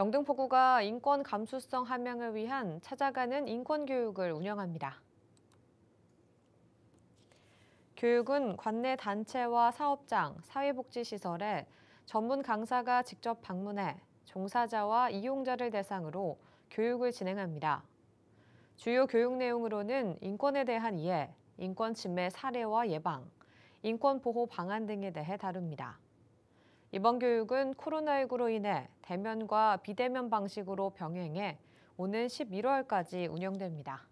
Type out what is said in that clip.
영등포구가 인권 감수성 함양을 위한 찾아가는 인권 교육을 운영합니다. 교육은 관내 단체와 사업장, 사회복지시설에 전문 강사가 직접 방문해 종사자와 이용자를 대상으로 교육을 진행합니다. 주요 교육 내용으로는 인권에 대한 이해, 인권 침해 사례와 예방, 인권 보호 방안 등에 대해 다룹니다. 이번 교육은 코로나19로 인해 대면과 비대면 방식으로 병행해 오는 11월까지 운영됩니다.